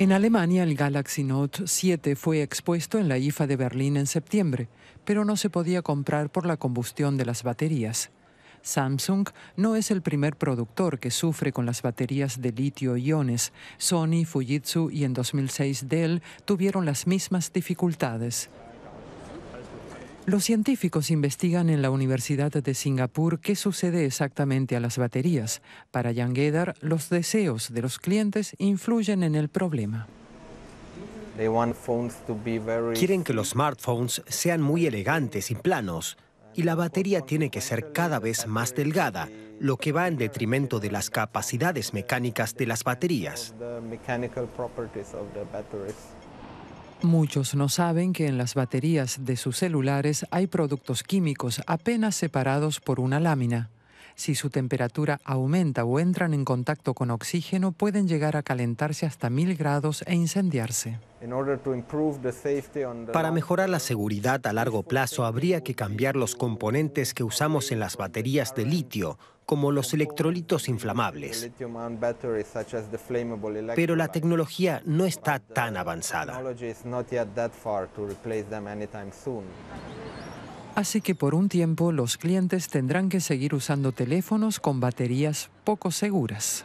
En Alemania, el Galaxy Note 7 fue expuesto en la IFA de Berlín en septiembre, pero no se podía comprar por la combustión de las baterías. Samsung no es el primer productor que sufre con las baterías de litio-iones. Sony, Fujitsu y en 2006 Dell tuvieron las mismas dificultades. Los científicos investigan en la Universidad de Singapur qué sucede exactamente a las baterías. Para Yangedar, los deseos de los clientes influyen en el problema. Quieren que los smartphones sean muy elegantes y planos, y la batería tiene que ser cada vez más delgada, lo que va en detrimento de las capacidades mecánicas de las baterías. Muchos no saben que en las baterías de sus celulares hay productos químicos apenas separados por una lámina. Si su temperatura aumenta o entran en contacto con oxígeno, pueden llegar a calentarse hasta 1000 grados e incendiarse. Para mejorar la seguridad a largo plazo, habría que cambiar los componentes que usamos en las baterías de litio, como los electrolitos inflamables. Pero la tecnología no está tan avanzada. Así que por un tiempo los clientes tendrán que seguir usando teléfonos con baterías poco seguras.